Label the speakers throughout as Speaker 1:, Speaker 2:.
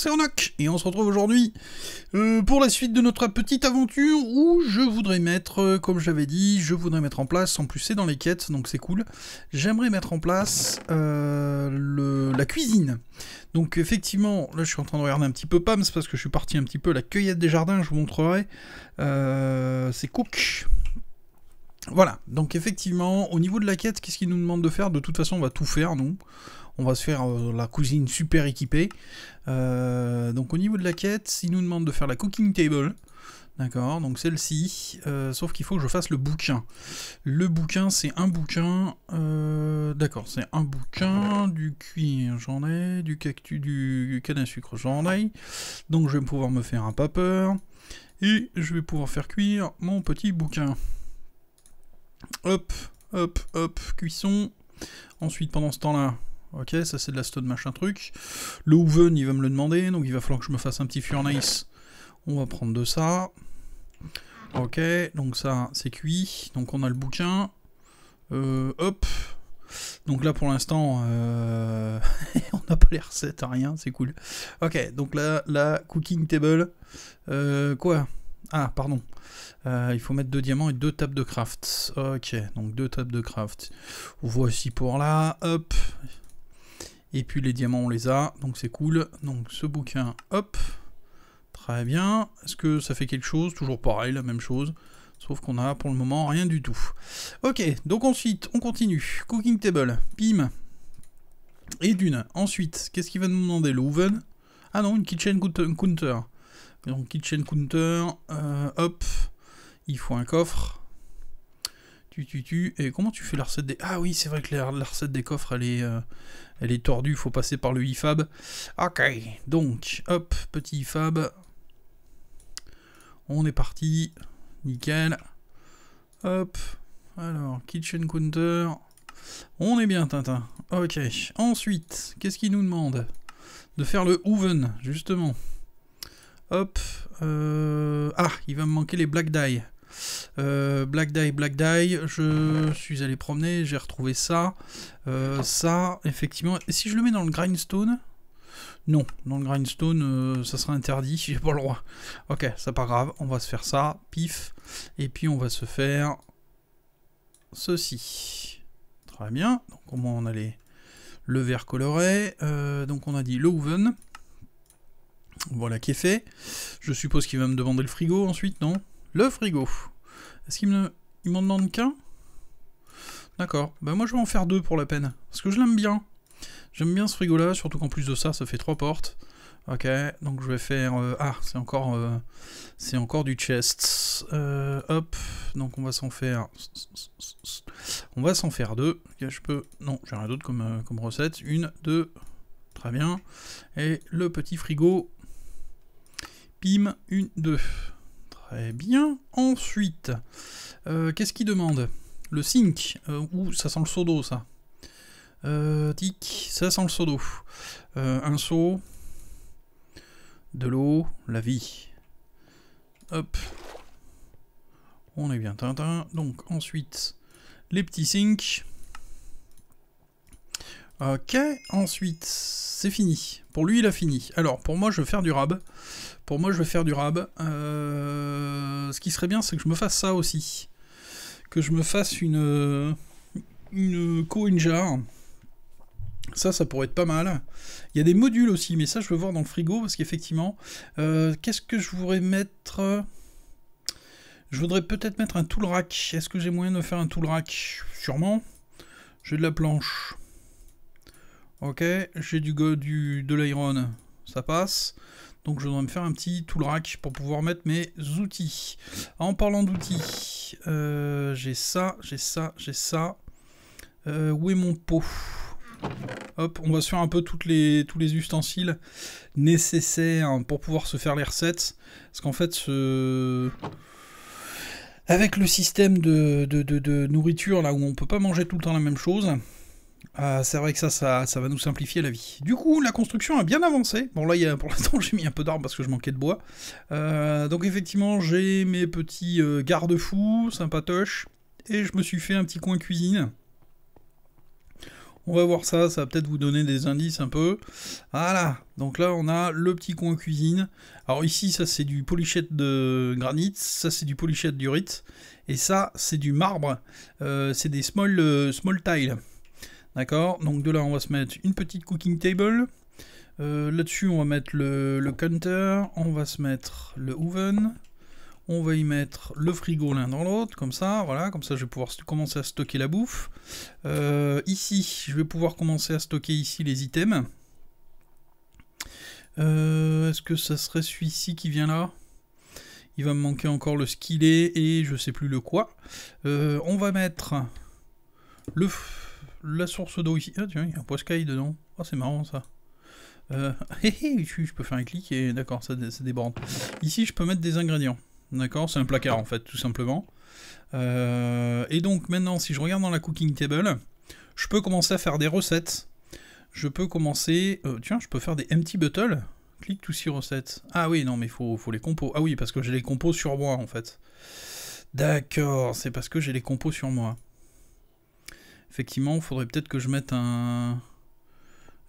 Speaker 1: c'est Onoc et on se retrouve aujourd'hui euh, pour la suite de notre petite aventure où je voudrais mettre, euh, comme j'avais dit, je voudrais mettre en place, en plus c'est dans les quêtes donc c'est cool, j'aimerais mettre en place euh, la cuisine. Donc effectivement, là je suis en train de regarder un petit peu Pams parce que je suis parti un petit peu à la cueillette des jardins, je vous montrerai, c'est Cook. Voilà, donc effectivement, au niveau de la quête, qu'est-ce qu'il nous demande de faire De toute façon on va tout faire non on va se faire euh, la cuisine super équipée. Euh, donc au niveau de la quête, il nous demande de faire la cooking table. D'accord, donc celle-ci, euh, sauf qu'il faut que je fasse le bouquin. Le bouquin, c'est un bouquin, d'accord, c'est un bouquin, du cuir, j'en ai, du cactus, du canne à sucre, j'en ai. Donc je vais pouvoir me faire un paper, et je vais pouvoir faire cuire mon petit bouquin. Hop, hop, hop, cuisson. Ensuite, pendant ce temps-là, Ok, ça c'est de la stone machin truc. Le il va me le demander, donc il va falloir que je me fasse un petit furnace On va prendre de ça. Ok, donc ça c'est cuit. Donc on a le bouquin. Euh, hop. Donc là pour l'instant, euh, on n'a pas les recettes, à hein, rien, c'est cool. Ok, donc là, la cooking table. Euh, quoi Ah, pardon. il faut mettre deux diamants et deux tables de craft. Ok, donc deux tables de craft. Voici pour là, hop. Et puis les diamants, on les a, donc c'est cool. Donc ce bouquin, hop, très bien. Est-ce que ça fait quelque chose Toujours pareil, la même chose. Sauf qu'on a pour le moment rien du tout. Ok, donc ensuite, on continue. Cooking Table, Pim. Et Dune. Ensuite, qu'est-ce qu'il va nous demander Le Ah non, une Kitchen Counter. Donc Kitchen Counter, euh, hop, il faut un coffre tu, tu, Et comment tu fais la recette des... Ah oui, c'est vrai que la, recette des coffres, elle est, euh, elle est tordue, faut passer par le ifab. Ok, donc, hop, petit ifab. On est parti, nickel. Hop, alors, kitchen counter. On est bien, Tintin. Ok, ensuite, qu'est-ce qu'il nous demande De faire le oven, justement. Hop, euh, ah, il va me manquer les black dye. Euh, Black dye, Black dye je suis allé promener, j'ai retrouvé ça. Euh, ça, effectivement. Et si je le mets dans le grindstone Non, dans le grindstone, euh, ça sera interdit, j'ai pas le droit. Ok, ça pas grave, on va se faire ça, pif. Et puis on va se faire ceci. Très bien, donc au moins on a les... le vert coloré. donc on a dit Loven. Voilà qui est fait. Je suppose qu'il va me demander le frigo ensuite, non le frigo. Est-ce qu'il m'en demande qu'un D'accord. Bah moi je vais en faire deux pour la peine. Parce que je l'aime bien. J'aime bien ce frigo là, surtout qu'en plus de ça, ça fait trois portes. Ok, donc je vais faire... Euh, ah, c'est encore, euh, c'est encore du chest. Euh, hop, donc on va s'en faire... On va s'en faire deux. je peux... Non, j'ai rien d'autre comme, recette. Une, deux. Très bien. Et le petit frigo. Pim, une, deux. Très eh bien. Ensuite, euh, qu'est-ce qu'il demande Le sink. Euh, ou ça sent le seau d'eau, ça. Euh, tic, ça sent le seau d'eau. un saut De l'eau, la vie. Hop. On est bien Tintin. Donc ensuite, les petits sync Ok, ensuite, c'est fini. Pour lui, il a fini. Alors, pour moi, je vais faire du rab. Pour moi, je vais faire du rab. Euh, ce qui serait bien, c'est que je me fasse ça aussi. Que je me fasse une... Une co-injar. Ça, ça pourrait être pas mal. Il y a des modules aussi, mais ça, je veux voir dans le frigo, parce qu'effectivement... Euh, qu'est-ce que je voudrais mettre... Je voudrais peut-être mettre un tool rack. Est-ce que j'ai moyen de faire un tool rack Sûrement. J'ai de la planche. Ok, j'ai du, du, de l'iron, ça passe. Donc je dois me faire un petit tool rack pour pouvoir mettre mes outils. En parlant d'outils, euh, j'ai ça, j'ai ça, j'ai ça. Euh, où est mon pot Hop, on va se faire un peu les, tous les ustensiles nécessaires hein, pour pouvoir se faire les recettes. Parce qu'en fait, avec le système de, de nourriture, là où on peut pas manger tout le temps la même chose, ah, c'est vrai que ça, ça, va nous simplifier la vie. Du coup, la construction a bien avancé. Bon, là, pour l'instant, j'ai mis un peu d'arbre parce que je manquais de bois. Euh, donc, effectivement, j'ai mes petits euh, garde-fous, sympatoches. Et je me suis fait un petit coin cuisine. On va voir ça, ça va peut-être vous donner des indices un peu. Voilà, donc là on a le petit coin cuisine. Alors ici ça c'est du polichette de granit, ça c'est du polichette d'urite, et ça c'est du marbre, euh, c'est des small, small tiles. D'accord Donc de là, on va se mettre une petite cooking table. Euh, là-dessus, on va mettre le, counter. On va se mettre le oven. On va y mettre le frigo l'un dans l'autre, comme ça, voilà, comme ça je vais pouvoir commencer à stocker la bouffe. Euh, ici, je vais pouvoir commencer à stocker ici les items. Euh, est-ce que ça serait celui-ci qui vient là Il va me manquer encore le skillet et je sais plus le quoi. on va mettre le la source d'eau ici. Ah tiens, il y a un poiscaille dedans. Oh, c'est marrant ça. Euh, je peux faire un clic et d'accord, ça, ça, déborde. Ici, je peux mettre des ingrédients. D'accord, c'est un placard en fait, tout simplement. Euh, et donc maintenant, si je regarde dans la cooking table, je peux commencer à faire des recettes. Je peux commencer... Euh, tiens, je peux faire des empty bottles. Clique tout si recettes. Ah oui, non, mais il faut, faut les compos. Ah oui, parce que j'ai les compos sur moi en fait. D'accord, c'est parce que j'ai les compos sur moi. Effectivement, il faudrait peut-être que je mette un...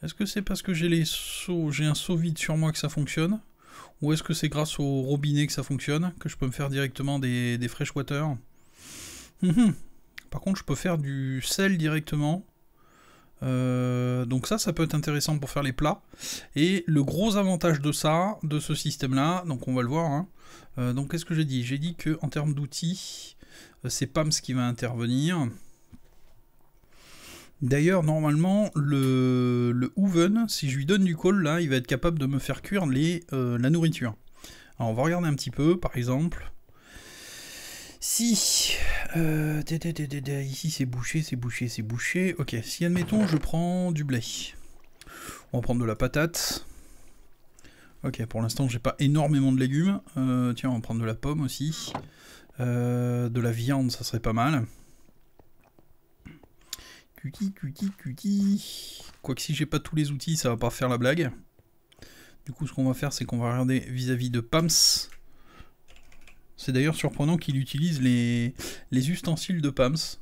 Speaker 1: Est-ce que c'est parce que j'ai les sauts, j'ai un saut vide sur moi que ça fonctionne Ou est-ce que c'est grâce au robinet que ça fonctionne Que je peux me faire directement des, des fresh water hum, hum. Par contre, je peux faire du sel directement. Euh, donc ça, ça peut être intéressant pour faire les plats. Et le gros avantage de ça, de ce système-là, donc on va le voir. Hein. Euh, donc qu'est-ce que j'ai dit J'ai dit que en termes d'outils, euh, c'est PAMS qui va intervenir. D'ailleurs, normalement, le, Oven, si je lui donne du col, là, il va être capable de me faire cuire les, euh, la nourriture. Alors, on va regarder un petit peu, par exemple. Si... Euh, ici, c'est bouché, c'est bouché, c'est bouché. Ok, si, admettons, je prends du blé. On va prendre de la patate. Ok, pour l'instant, j'ai pas énormément de légumes. Euh, tiens, on va prendre de la pomme aussi. de la viande, ça serait pas mal. Cuti, cuti, cuti. Quoique si j'ai pas tous les outils, ça va pas faire la blague. Du coup, ce qu'on va faire, c'est qu'on va regarder vis-à-vis de PAMS. C'est d'ailleurs surprenant qu'il utilise les, les ustensiles de PAMS.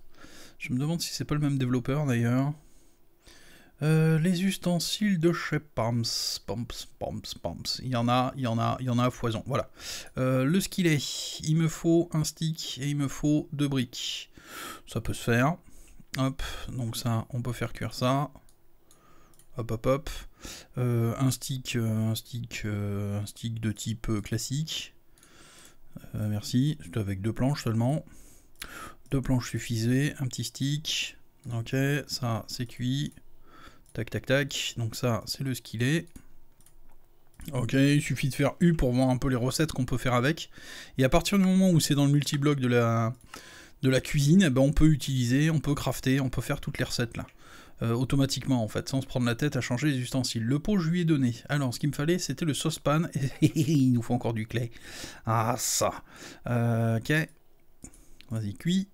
Speaker 1: Je me demande si c'est pas le même développeur d'ailleurs. Euh, les ustensiles de chez Pams, Pams, Pams, Pams. Il y en a, il y en a, il y en a à foison. Voilà. Euh, le est, il me faut un stick et il me faut deux briques. Ça peut se faire. Hop, donc ça, on peut faire cuire ça. Hop, hop, hop. Euh, un stick, euh, un stick, euh, un stick de type classique. Euh, merci. Avec deux planches seulement. Deux planches suffisaient. Un petit stick. Ok, ça, c'est cuit. Tac, tac, tac. Donc ça, c'est le skillet. Ok, il suffit de faire U pour voir un peu les recettes qu'on peut faire avec. Et à partir du moment où c'est dans le multi-bloc de la de la cuisine, eh ben on peut utiliser, on peut crafter, on peut faire toutes les recettes là. Euh, automatiquement en fait, sans se prendre la tête à changer les ustensiles. Le pot, je lui ai donné. Alors, ce qu'il me fallait, c'était le saucepan. Et il nous faut encore du clé. Ah, ça. Euh, ok. Vas-y, cuit.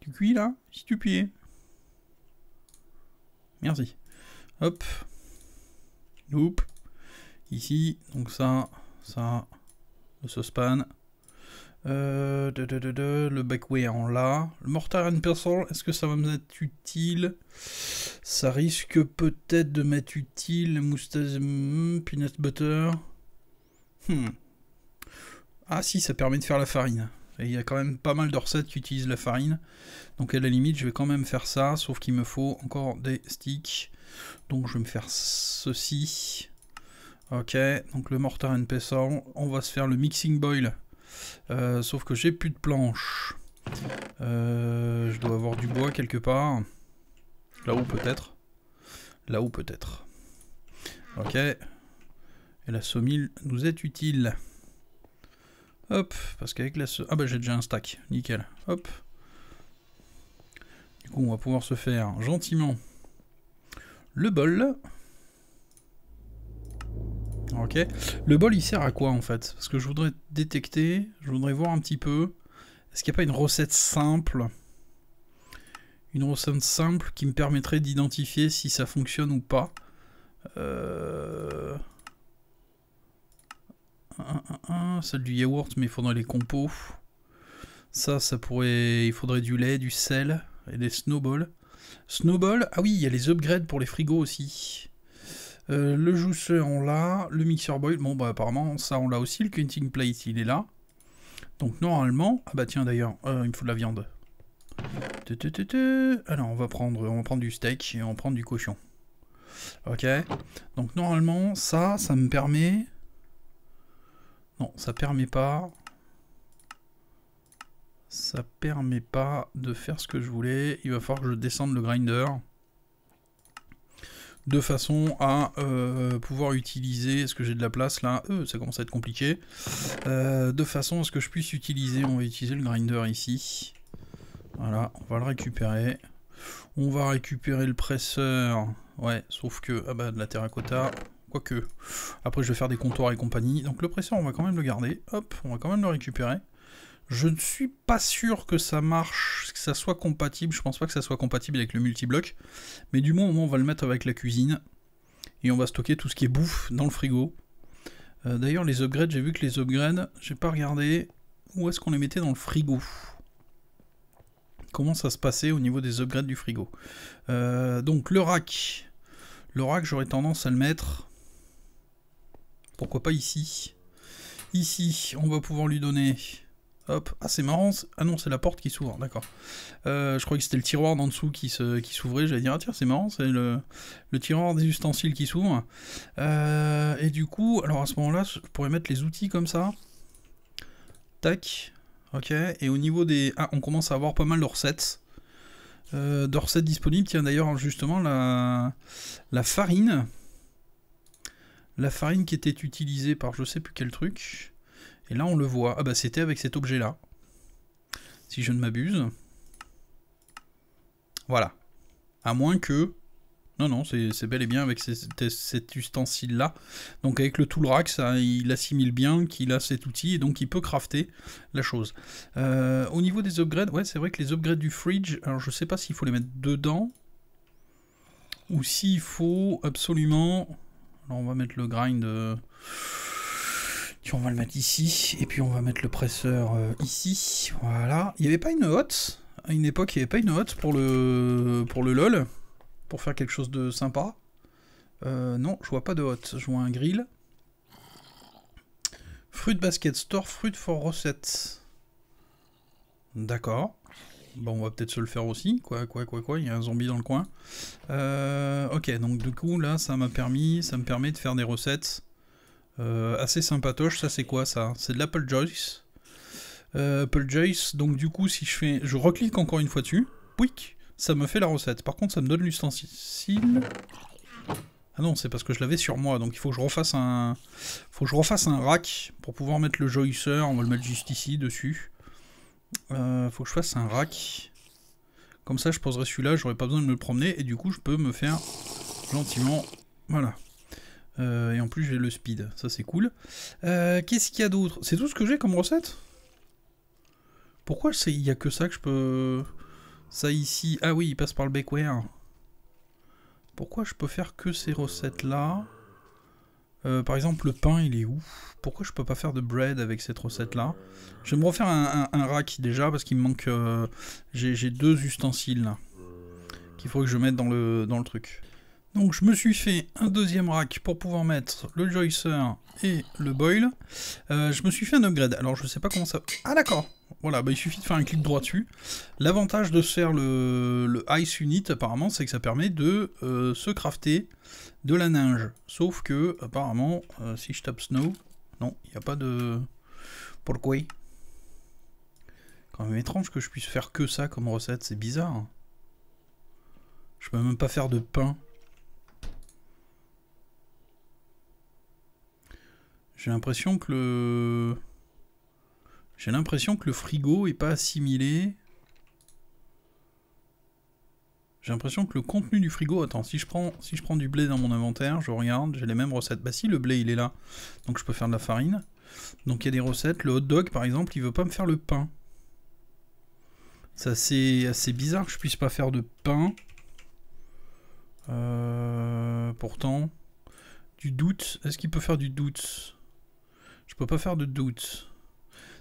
Speaker 1: Tu cuis là Si tu Merci. Hop. Loupe. Ici, donc ça, ça, le saucepan. Euh, de, de, le Backway en là. Le Mortar and Pestle, est-ce que ça va me être utile Ça risque peut-être de m'être utile. Moustache, hmm, peanut butter. Hmm. Ah si, ça permet de faire la farine. il y a quand même pas mal de recettes qui utilisent la farine. Donc à la limite, je vais quand même faire ça. Sauf qu'il me faut encore des sticks. Donc je vais me faire ceci. Ok, donc le mortar and pestle. On va se faire le mixing boil euh, sauf que j'ai plus de planches. Euh, je dois avoir du bois quelque part. Là où peut-être. Là où peut-être. Ok. Et la saumille nous est utile. Hop, parce qu'avec la... Ah bah j'ai déjà un stack, nickel. Hop. Du coup on va pouvoir se faire gentiment le bol. Ok. Le bol, il sert à quoi en fait Parce que je voudrais détecter, je voudrais voir un petit peu. Est-ce qu'il n'y a pas une recette simple Une recette simple qui me permettrait d'identifier si ça fonctionne ou pas. Euh, celle du yaourt, mais il faudrait les compos. Ça, ça pourrait. Il faudrait du lait, du sel et des snowballs. Snowball, ah oui, il y a les upgrades pour les frigos aussi. Euh, le jouceur on l'a. Le mixer boil, bon, bah apparemment, ça, on l'a aussi. Le cutting plate, il est là. Donc, normalement. Ah, bah tiens, d'ailleurs, euh, il me faut de la viande. Alors, on va, prendre, on va prendre du steak et on va prendre du cochon. Ok. Donc, normalement, ça, ça me permet. Non, ça permet pas. Ça permet pas de faire ce que je voulais. Il va falloir que je descende le grinder de façon à euh, pouvoir utiliser, est-ce que j'ai de la place là euh, Ça commence à être compliqué. Euh, de façon à ce que je puisse utiliser, on va utiliser le grinder ici. Voilà, on va le récupérer. On va récupérer le presseur. Ouais, sauf que, ah bah de la terracotta, quoique. Après je vais faire des comptoirs et compagnie. Donc le presseur on va quand même le garder. Hop, on va quand même le récupérer. Je ne suis pas sûr que ça marche, que ça soit compatible. Je pense pas que ça soit compatible avec le multibloc. Mais du moins, au on va le mettre avec la cuisine. Et on va stocker tout ce qui est bouffe dans le frigo. Euh, d'ailleurs, les upgrades, j'ai vu que les upgrades, j'ai pas regardé où est-ce qu'on les mettait dans le frigo. Comment ça se passait au niveau des upgrades du frigo. Euh, donc, le rack. Le rack, j'aurais tendance à le mettre. Pourquoi pas ici Ici, on va pouvoir lui donner Hop. Ah, c'est marrant. Ah non, c'est la porte qui s'ouvre, d'accord. Euh, je crois que c'était le tiroir d'en dessous qui s'ouvrait. Qui J'allais dire, ah tiens, c'est marrant, c'est le, tiroir des ustensiles qui s'ouvre. Euh, et du coup, alors à ce moment-là, je pourrais mettre les outils comme ça. Tac. Ok. Et au niveau des. Ah, on commence à avoir pas mal de recettes. Euh, de recettes disponibles. Tiens, d'ailleurs, justement, la, la farine. La farine qui était utilisée par je sais plus quel truc. Et là, on le voit. Ah bah, c'était avec cet objet-là. Si je ne m'abuse. Voilà. À moins que... Non, non, c'est bel et bien avec cet, ustensile-là. Donc avec le rack, ça, il assimile bien qu'il a cet outil et donc il peut crafter la chose. Euh, au niveau des upgrades, ouais, c'est vrai que les upgrades du fridge, alors je sais pas s'il faut les mettre dedans ou s'il faut absolument... Alors on va mettre le grind... Euh, on va le mettre ici, et puis on va mettre le presseur euh, ici, voilà. Il n'y avait pas une hotte à une époque, il n'y avait pas une hotte pour le, pour le LOL, pour faire quelque chose de sympa. Euh, non, je vois pas de hotte, je vois un grill. Fruit Basket Store, Fruit for Recettes. D'accord. Bon, on va peut-être se le faire aussi. Quoi, quoi, quoi, quoi, il y a un zombie dans le coin. Euh, ok, donc du coup, là, ça m'a permis, ça me permet de faire des recettes euh, assez sympatoche, ça c'est quoi ça C'est de l'Apple Joyce. Euh, Apple Joyce, donc du coup si je fais... Je reclique encore une fois dessus, pouic, ça me fait la recette. Par contre ça me donne l'ustensile... Ah non, c'est parce que je l'avais sur moi, donc il faut que je refasse un... faut je refasse un rack pour pouvoir mettre le Joycer, on va le mettre juste ici, dessus. Euh, faut que je fasse un rack. Comme ça je poserai celui-là, j'aurai pas besoin de me le promener, et du coup je peux me faire gentiment... Voilà. Euh, et en plus, j'ai le speed. Ça, c'est cool. Euh, qu'est-ce qu'il y a d'autre C'est tout ce que j'ai comme recette Pourquoi il n'y a que ça que je peux... Ça ici... Ah oui, il passe par le Bakeware. Pourquoi je peux faire que ces recettes-là euh, par exemple, le pain, il est où Pourquoi je peux pas faire de bread avec cette recette-là Je vais me refaire un, rack déjà, parce qu'il me manque... J'ai deux ustensiles, là, qu'il faut que je mette dans le, dans le truc. Donc je me suis fait un deuxième rack pour pouvoir mettre le joycer et le boil. Euh, je me suis fait un upgrade. Alors je sais pas comment ça... Ah d'accord Voilà, bah, il suffit de faire un clic droit dessus. L'avantage de faire le, ice unit apparemment, c'est que ça permet de euh, se crafter de la ninge. Sauf que apparemment, euh, si je tape snow... Non, il n'y a pas de... Pourquoi Quand même étrange que je puisse faire que ça comme recette, c'est bizarre. Je peux même pas faire de pain. J'ai l'impression que le... J'ai l'impression que le frigo est pas assimilé. J'ai l'impression que le contenu du frigo... Attends, si je prends, si je prends du blé dans mon inventaire, je regarde, j'ai les mêmes recettes. Bah si, le blé, il est là. Donc je peux faire de la farine. Donc il y a des recettes. Le hot dog, par exemple, il veut pas me faire le pain. C'est assez, bizarre que je puisse pas faire de pain. Euh, pourtant, du doute. Est-ce qu'il peut faire du doute je peux pas faire de doute.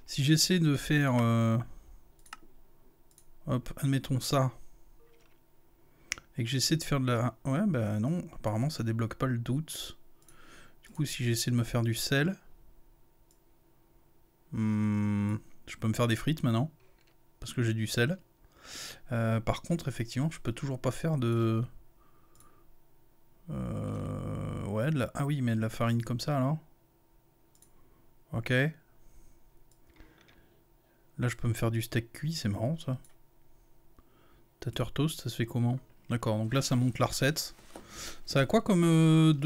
Speaker 1: Si j'essaie de faire... Euh, hop, admettons ça. Et que j'essaie de faire de la... Ouais, bah non, apparemment ça débloque pas le doute. Du coup, si j'essaie de me faire du sel... Hmm, je peux me faire des frites maintenant. Parce que j'ai du sel. Euh, par contre, effectivement, je peux toujours pas faire de... Euh, ouais, ah oui, mais de la farine comme ça alors Ok. Là, je peux me faire du steak cuit, c'est marrant ça. Tater toast, ça se fait comment D'accord, donc là, ça monte la recette. Ça a quoi comme 2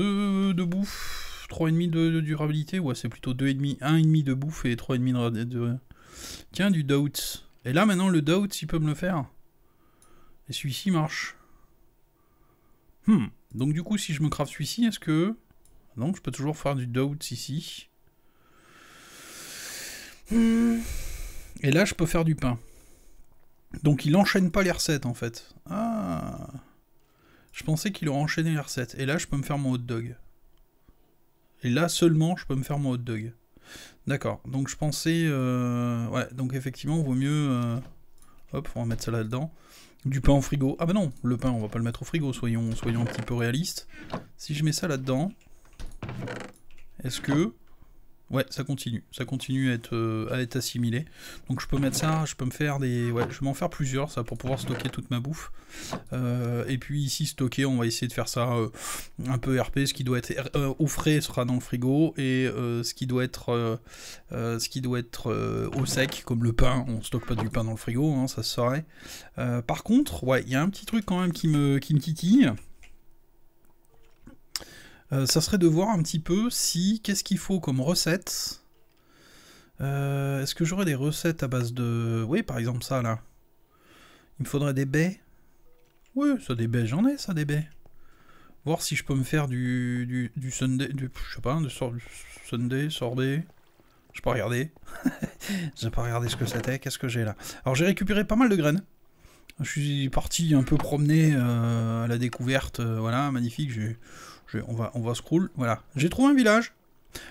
Speaker 1: euh, de bouffe 3,5 de, durabilité Ouais, c'est plutôt 2,5. 1,5 de bouffe et 3,5 de, de... Tiens, du doubt. Et là, maintenant, le doubt, il peut me le faire. Et celui-ci marche. Hmm. Donc du coup, si je me crave celui-ci, est-ce que... Non, je peux toujours faire du doubt ici. Et là, je peux faire du pain. Donc il enchaîne pas les recettes en fait. Ah Je pensais qu'il aurait enchaîné les recettes. Et là, je peux me faire mon hot dog. Et là seulement, je peux me faire mon hot dog. D'accord. Donc je pensais. Euh, ouais, donc effectivement, vaut mieux. Euh, hop, on va mettre ça là-dedans. Du pain au frigo. Ah bah non, le pain, on va pas le mettre au frigo, soyons, soyons un petit peu réalistes. Si je mets ça là-dedans, est-ce que Ouais, ça continue. Ça continue à être, euh, à être assimilé. Donc je peux mettre ça, je peux me faire des. Ouais, je vais m'en faire plusieurs, ça, pour pouvoir stocker toute ma bouffe. Euh, et puis ici, stocker, on va essayer de faire ça euh, un peu RP. Ce qui doit être au frais sera dans le frigo. Et ce qui doit être, ce qui doit être au sec, comme le pain, on stocke pas du pain dans le frigo, hein, ça se saurait. par contre, ouais, il y a un petit truc quand même qui me, qui me titille. Euh, ça serait de voir un petit peu si, qu'est-ce qu'il faut comme recette. Euh, est-ce que j'aurais des recettes à base de... Oui, par exemple ça, là. Il me faudrait des baies. Oui, ça des baies, j'en ai, ça des baies. Voir si je peux me faire du, du, du sundae, du, je sais pas, du, sor, sundae, sorbet. Je peux regarder. Je pas regarder ce que c'était. Qu'est-ce que j'ai là Alors j'ai récupéré pas mal de graines. Je suis parti un peu promener euh, à la découverte. voilà, magnifique. J'ai on va, on va scroll. Voilà, j'ai trouvé un village.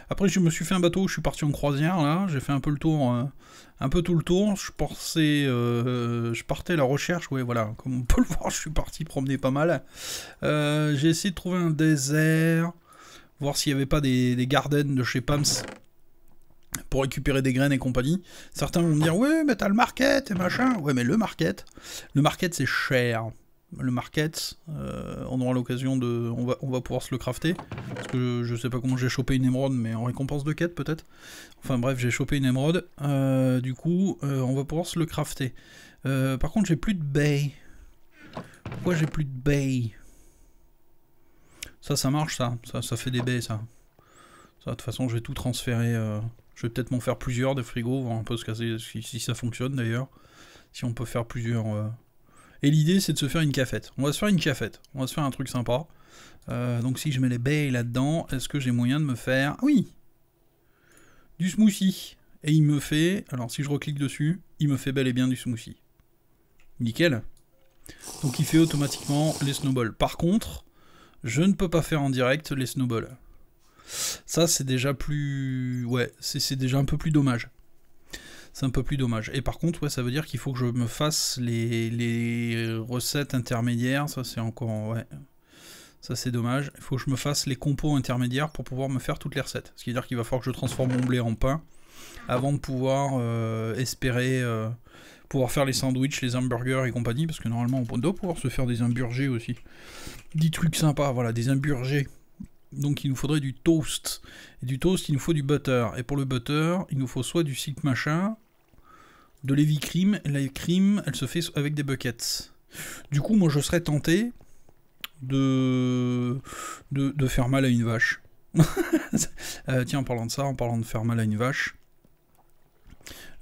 Speaker 1: Après, je me suis fait un bateau, je suis parti en croisière, là, j'ai fait un peu le tour, euh, un peu tout le tour, je pensais, euh, je partais à la recherche, Oui, voilà, comme on peut le voir, je suis parti promener pas mal. Euh, j'ai essayé de trouver un désert, voir s'il n'y avait pas des, des gardens de chez Pams pour récupérer des graines et compagnie. Certains vont me dire, oui, mais t'as le market et machin. Ouais, mais le market, le market c'est cher le market. Euh, on aura l'occasion de... On va, on va pouvoir se le crafter. Parce que je, sais pas comment j'ai chopé une émeraude, mais en récompense de quête peut-être. Enfin bref, j'ai chopé une émeraude. Euh, du coup, euh, on va pouvoir se le crafter. par contre, j'ai plus de bay. Pourquoi j'ai plus de bay Ça, ça marche ça. Ça, ça fait des baies ça. de toute façon, je vais tout transférer. Je vais peut-être m'en faire plusieurs des frigos, voir un peu ce si, si ça fonctionne d'ailleurs. Si on peut faire plusieurs et l'idée, c'est de se faire une cafette. On va se faire une cafette. On va se faire un truc sympa. Euh, donc si je mets les baies là-dedans, est-ce que j'ai moyen de me faire... Ah oui Du smoothie. Et il me fait... Alors si je reclique dessus, il me fait bel et bien du smoothie. Nickel. Donc il fait automatiquement les snowballs. Par contre, je ne peux pas faire en direct les snowballs. Ça, c'est déjà plus... Ouais, c'est déjà un peu plus dommage c'est un peu plus dommage. Et par contre, ouais, ça veut dire qu'il faut que je me fasse les, recettes intermédiaires, ça c'est encore... Ouais. Ça c'est dommage. Il faut que je me fasse les compos intermédiaires pour pouvoir me faire toutes les recettes. Ce qui veut dire qu'il va falloir que je transforme mon blé en pain avant de pouvoir euh, espérer euh, pouvoir faire les sandwichs, les hamburgers et compagnie. Parce que normalement on doit pouvoir se faire des hamburgers aussi. Des trucs sympas, voilà, des hamburgers. Donc il nous faudrait du toast. du toast, il nous faut du butter. Et pour le butter, il nous faut soit du silk machin, de l'heavy cream. elle se fait avec des buckets. Du coup, moi, je serais tenté de, de, faire mal à une vache. Euh, tiens, en parlant de ça, en parlant de faire mal à une vache,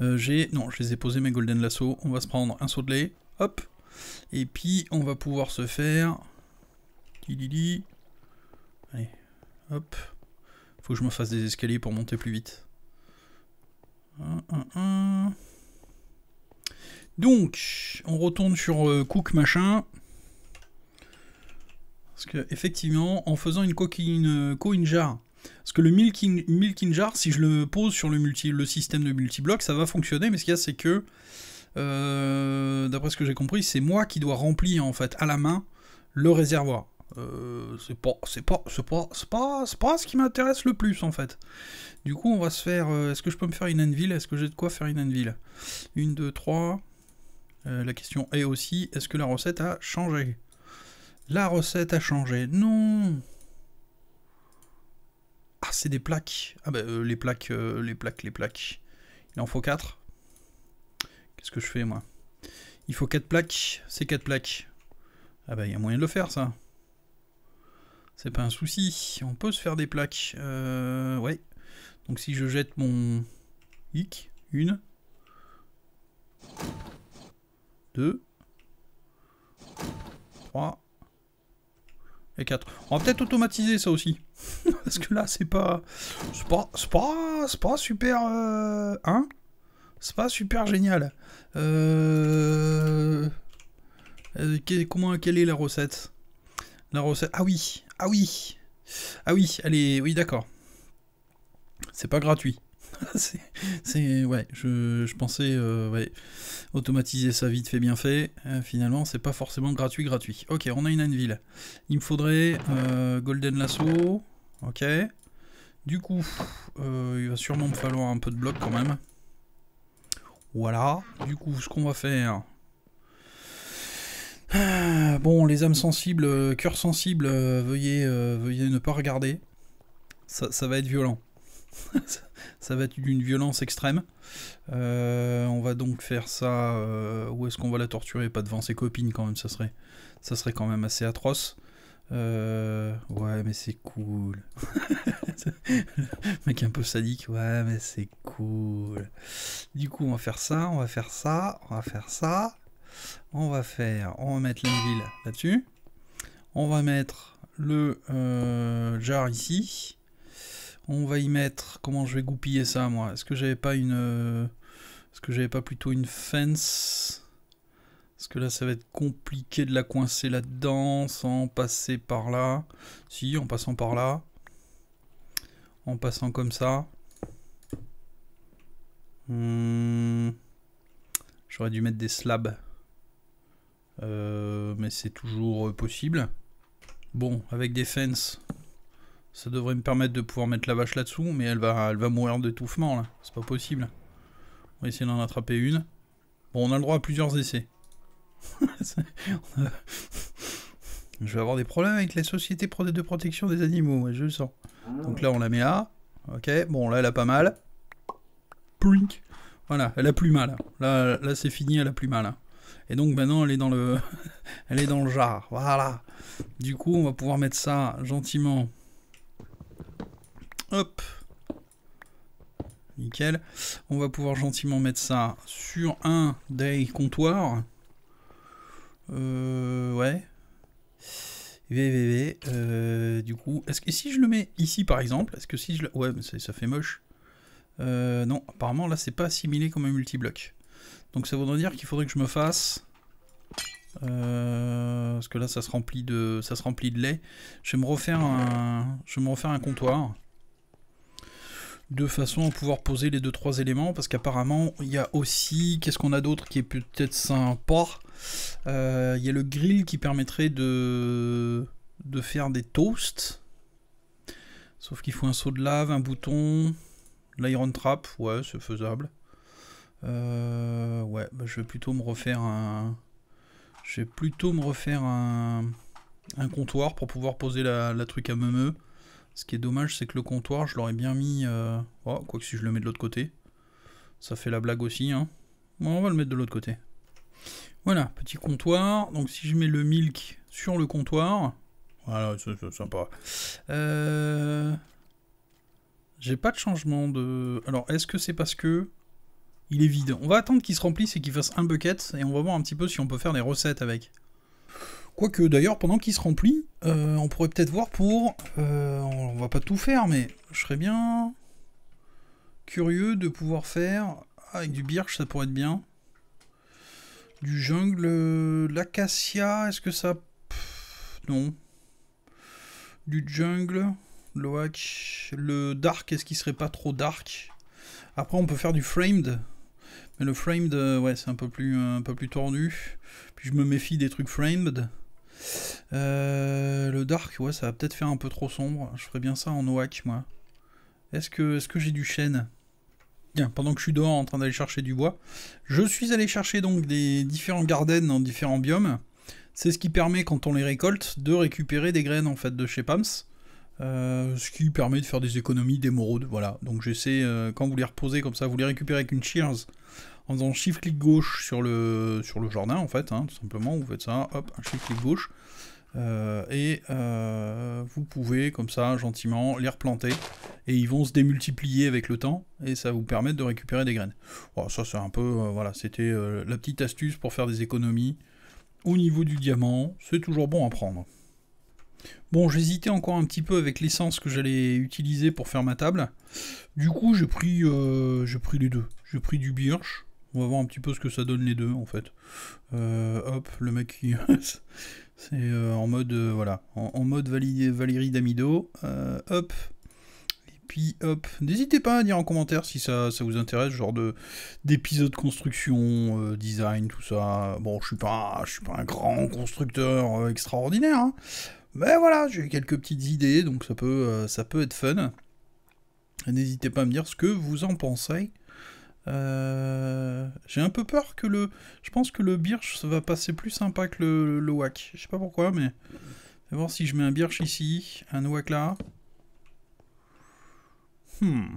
Speaker 1: euh, j'ai... Non, je les ai posés, mes Golden Lasso. On va se prendre un saut de lait, hop. Et puis, on va pouvoir se faire... Tilili. Allez, hop. Faut que je me fasse des escaliers pour monter plus vite. Un, un, un. Donc, on retourne sur euh, Cook machin. Parce que, effectivement, en faisant une coquine, euh, coin jar, parce que le milking, milking, jar, si je le pose sur le, multi, le système de multi multibloc, ça va fonctionner, mais ce qu'il y a, c'est que, euh, d'après ce que j'ai compris, c'est moi qui dois remplir, en fait, à la main, le réservoir. c'est pas c'est pas pas pas ce qui m'intéresse le plus en fait du coup on va se faire est-ce que je peux me faire une anvil est-ce que j'ai de quoi faire une anvil Une, deux, trois... Euh, la question est aussi, est-ce que la recette a changé La recette a changé, non Ah, c'est des plaques Ah bah, euh, les plaques, euh, les plaques, les plaques. Il en faut 4 Qu'est-ce que je fais, moi Il faut 4 plaques, c'est 4 plaques. Ah bah, il y a moyen de le faire, ça. C'est pas un souci, on peut se faire des plaques. ouais. Donc si je jette mon... Hic, une... 2, 3 et 4. On va peut-être automatiser ça aussi. Parce que là, c'est pas... C'est pas, pas, pas, super... Euh, hein C'est pas super génial. Euh, euh, comment, quelle est la recette La recette... Ah oui Ah oui Ah oui, allez, oui d'accord. C'est pas gratuit. c'est ouais, je, pensais euh, automatiser ça vite fait bien fait. Euh, finalement, c'est pas forcément gratuit gratuit. Ok, on a une Anvil. Il me faudrait euh, Golden Lasso. Ok. Du coup, il va sûrement me falloir un peu de bloc quand même. Voilà. Du coup, ce qu'on va faire, ah, Bon, les âmes sensibles, cœur sensibles, veuillez, veuillez ne pas regarder. ça va être violent. ça va être d'une violence extrême. Euh, on va donc faire ça. Euh, où est-ce qu'on va la torturer Pas devant ses copines quand même, ça serait, ça serait quand même assez atroce. Euh, ouais, mais c'est cool. mec un peu sadique. Ouais, mais c'est cool. Du coup, on va faire ça, on va faire ça, on va faire ça. On va faire, on va mettre l'anvil là-dessus. On va mettre le jar ici. On va y mettre. Comment je vais goupiller ça, moi Est-ce que j'avais pas une. Euh, est-ce que j'avais pas plutôt une fence Parce que là, ça va être compliqué de la coincer là-dedans sans passer par là. Si, en passant par là. En passant comme ça. Hmm. J'aurais dû mettre des slabs. Euh, mais c'est toujours euh, possible. Bon, avec des fences, ça devrait me permettre de pouvoir mettre la vache là-dessous, mais elle va, elle va mourir d'étouffement, là. C'est pas possible. On va essayer d'en attraper une. Bon, on a le droit à plusieurs essais. je vais avoir des problèmes avec la société de protection des animaux, je le sens. Donc là, on la met là. Ok, bon, là, elle a pas mal. Plink. Voilà, elle a plus mal. Là, c'est fini, elle a plus mal. Et donc maintenant, elle est dans le, elle est dans le jar. Voilà. Du coup, on va pouvoir mettre ça gentiment Hop. Nickel. On va pouvoir gentiment mettre ça sur un des comptoirs. Euh, ouais. VVV. Euh, du coup, est-ce que si je le mets ici par exemple, est-ce que si je le... Ouais, mais ça fait moche. Euh, non, apparemment là c'est pas assimilé comme un multi multibloc. Donc ça voudrait dire qu'il faudrait que je me fasse... Euh, parce que là ça se remplit de ça se remplit de lait. Je vais me refaire un je vais me refaire un comptoir de façon à pouvoir poser les deux trois éléments parce qu'apparemment il y a aussi qu'est-ce qu'on a d'autre qui est peut-être sympa euh, il y a le grill qui permettrait de de faire des toasts sauf qu'il faut un seau de lave un bouton l'iron trap ouais c'est faisable euh, ouais bah, je vais plutôt me refaire un je vais plutôt me refaire un, un comptoir pour pouvoir poser la, truc à meumeux. Ce qui est dommage, c'est que le comptoir, je l'aurais bien mis... Euh... Oh, quoi que si je le mets de l'autre côté. Ça fait la blague aussi, hein. on va le mettre de l'autre côté. Voilà, petit comptoir. Donc si je mets le milk sur le comptoir... Voilà, c'est sympa. Euh, j'ai pas de changement de... Alors, est-ce que c'est parce que... Il est vide. On va attendre qu'il se remplisse et qu'il fasse un bucket, et on va voir un petit peu si on peut faire des recettes avec. Quoique d'ailleurs, pendant qu'il se remplit, euh, on pourrait peut-être voir pour... Euh, on va pas tout faire, mais je serais bien curieux de pouvoir faire... Ah, avec du birch, ça pourrait être bien. Du jungle, euh, l'acacia, est-ce que ça... non. Du jungle, l'oak, le dark, est-ce qu'il serait pas trop dark Après, on peut faire du framed. Mais le framed, ouais, c'est un peu plus, un peu plus tordu. Puis je me méfie des trucs framed. Euh, le dark, ouais, ça va peut-être faire un peu trop sombre. Je ferais bien ça en oak, moi. Est-ce que, est que j'ai du chêne Bien, pendant que je suis dehors en train d'aller chercher du bois, je suis allé chercher donc des différents gardens dans différents biomes. C'est ce qui permet, quand on les récolte, de récupérer des graines en fait de chez Pams. Euh, ce qui permet de faire des économies d'émeraudes, voilà. Donc j'essaie, euh, quand vous les reposez comme ça, vous les récupérez avec une cheers en faisant shift-clic gauche sur le, sur le jardin, en fait, hein, tout simplement, vous faites ça, hop, un shift-clic gauche, euh, et euh, vous pouvez comme ça gentiment les replanter et ils vont se démultiplier avec le temps et ça vous permet de récupérer des graines. Oh, ça c'est un peu euh, voilà, c'était la petite astuce pour faire des économies au niveau du diamant, c'est toujours bon à prendre. Bon, j'hésitais encore un petit peu avec l'essence que j'allais utiliser pour faire ma table. Du coup, j'ai pris j'ai pris les deux. J'ai pris du birch on va voir un petit peu ce que ça donne les deux en fait. Euh, hop, le mec qui. c'est euh, en mode. Euh, voilà. En, mode Valérie, Damido. hop. Et puis hop. N'hésitez pas à dire en commentaire si ça, vous intéresse, genre de construction, design, tout ça. Bon, je suis pas. Je suis pas un grand constructeur extraordinaire. Hein. mais voilà, j'ai quelques petites idées, donc ça peut, ça peut être fun. N'hésitez pas à me dire ce que vous en pensez. Euh, j'ai un peu peur que le. Je pense que le birch va passer plus sympa que le, wak. Je sais pas pourquoi, mais. voir si je mets un birch ici, un wak là. Hmm.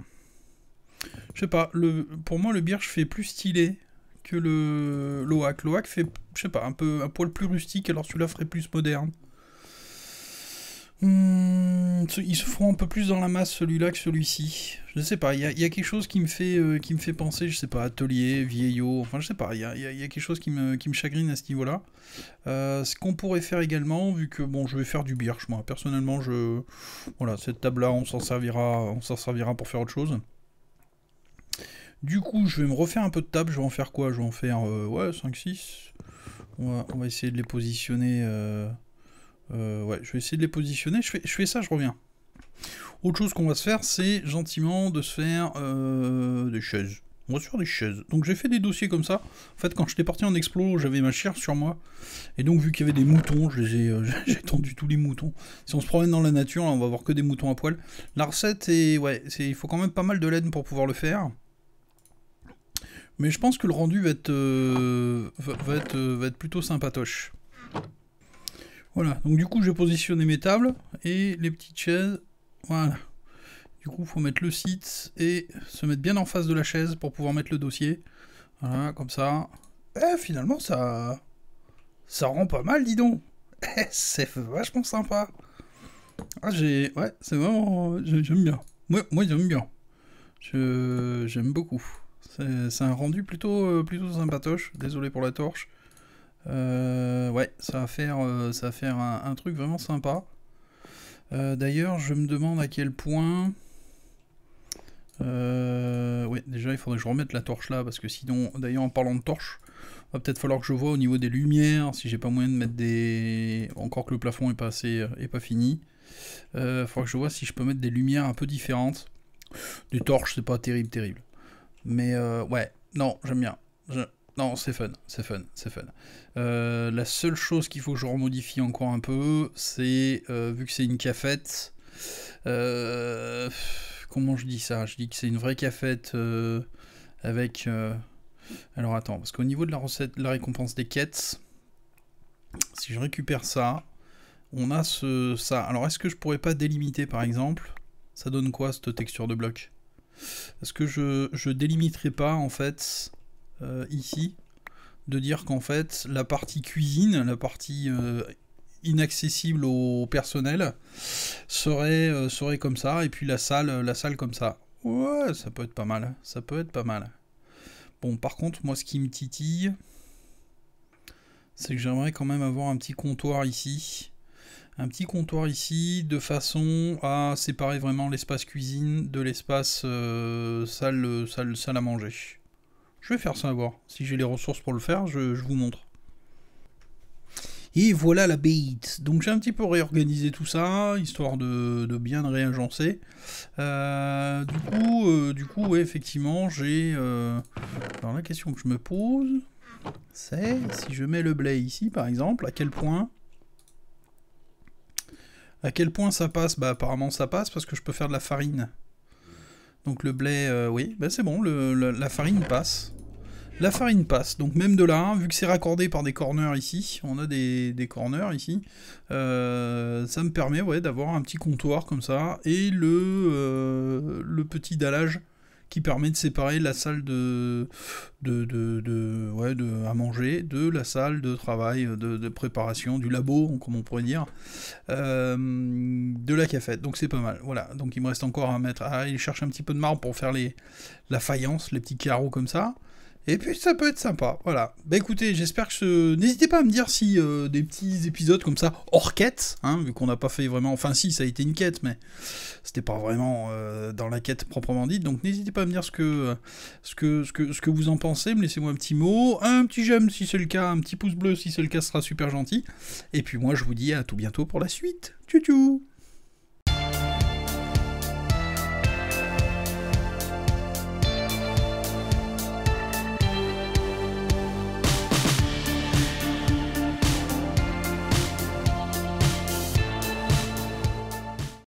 Speaker 1: Je sais pas, le, pour moi, le birch fait plus stylé que le le L'oak fait, je sais pas, un peu un poil plus rustique, alors celui-là ferait plus moderne. Hmm, ils il se font un peu plus dans la masse celui-là que celui-ci. Je ne sais pas, il y a, quelque chose qui me fait euh, qui me fait penser, je sais pas, atelier, vieillot, enfin je sais pas, il y a, quelque chose qui me, qui me chagrine à ce niveau-là. Euh, ce qu'on pourrait faire également, vu que bon, je vais faire du birch moi, personnellement, je voilà, cette table-là, on s'en servira, on s'en servira pour faire autre chose. Du coup, je vais me refaire un peu de table, je vais en faire quoi Je vais en faire euh, ouais, 5 6. On on va, essayer de les positionner euh, je vais essayer de les positionner. Je fais, je fais ça, je reviens. Autre chose qu'on va se faire, c'est gentiment de se faire euh, des chaises. On va se faire des chaises. Donc j'ai fait des dossiers comme ça. En fait, quand j'étais parti en explo, j'avais ma chair sur moi. Et donc, vu qu'il y avait des moutons, euh, j'ai tendu tous les moutons. Si on se promène dans la nature, on va voir que des moutons à poil. La recette, est, ouais, il faut quand même pas mal de laine pour pouvoir le faire. Mais je pense que le rendu va être, va, être, va être plutôt sympatoche. Voilà, donc du coup, j'ai positionné mes tables et les petites chaises. Voilà. Du coup, il faut mettre le site et se mettre bien en face de la chaise pour pouvoir mettre le dossier. Voilà, comme ça. Et eh, finalement, ça... Ça rend pas mal, dis donc. Eh, c'est vachement sympa. Ah, j'ai... Ouais, c'est vraiment... J'aime bien. Moi, moi j'aime bien. J'aime beaucoup. C'est un rendu plutôt, euh, plutôt sympatoche. Désolé pour la torche. Euh, ouais, ça va faire, euh, ça faire un, truc vraiment sympa. Euh, d'ailleurs, je me demande à quel point... Euh, ouais, déjà, il faudrait que je remette la torche là, parce que sinon... D'ailleurs, en parlant de torche, va peut-être falloir que je vois au niveau des lumières, si j'ai pas moyen de mettre des... Encore que le plafond est pas, assez, est pas fini. Il faudra que je vois si je peux mettre des lumières un peu différentes. Des torches, c'est pas terrible, terrible. Mais ouais, non, j'aime bien. Non, c'est fun, c'est fun, c'est fun. Euh, la seule chose qu'il faut que je remodifie encore un peu, c'est, euh, vu que c'est une cafette, euh, comment je dis ça Je dis que c'est une vraie cafette avec... alors attends, parce qu'au niveau de la recette, la récompense des quêtes, si je récupère ça, on a ce, ça. Alors est-ce que je pourrais pas délimiter par exemple Ça donne quoi cette texture de bloc Est-ce que je, je délimiterai pas en fait euh, ici, de dire qu'en fait la partie cuisine, la partie euh, inaccessible au personnel, serait, euh, serait comme ça, et puis la salle, la salle comme ça. Ouais, ça peut être pas mal, ça peut être pas mal. Bon, par contre, moi ce qui me titille, c'est que j'aimerais quand même avoir un petit comptoir ici. Un petit comptoir ici, de façon à séparer vraiment l'espace cuisine de l'espace salle, salle, salle à manger. Je vais faire savoir Si j'ai les ressources pour le faire, je, vous montre. Et voilà la bait. Donc j'ai un petit peu réorganisé tout ça, histoire de, bien réagencer. Euh, du coup, euh, du coup effectivement, j'ai... Euh, alors la question que je me pose, c'est si je mets le blé ici, par exemple, à quel point... À quel point ça passe Bah apparemment ça passe parce que je peux faire de la farine. Donc le blé, euh, oui, bah, c'est bon, la farine passe. La farine passe, donc même de là, vu que c'est raccordé par des corners ici, on a des, corners ici, euh, ça me permet ouais, d'avoir un petit comptoir comme ça, et le, euh, le petit dallage qui permet de séparer la salle de, de, de, à manger de la salle de travail, de, préparation, du labo, comme on pourrait dire, euh, de la cafette. Donc c'est pas mal. Voilà. Donc il me reste encore à mettre. Ah, il cherche un petit peu de marbre pour faire les, la faïence, les petits carreaux comme ça. Et puis ça peut être sympa, voilà. Bah écoutez, j'espère que ce... N'hésitez pas à me dire si euh, des petits épisodes comme ça, hors quête, hein, vu qu'on n'a pas fait vraiment... Enfin si, ça a été une quête, mais c'était pas vraiment euh, dans la quête proprement dite. Donc n'hésitez pas à me dire ce que, ce que, ce que, ce que vous en pensez, me laissez-moi un petit mot, un petit j'aime si c'est le cas, un petit pouce bleu si c'est le cas, sera super gentil. Et puis moi, je vous dis à tout bientôt pour la suite. Tchou tchou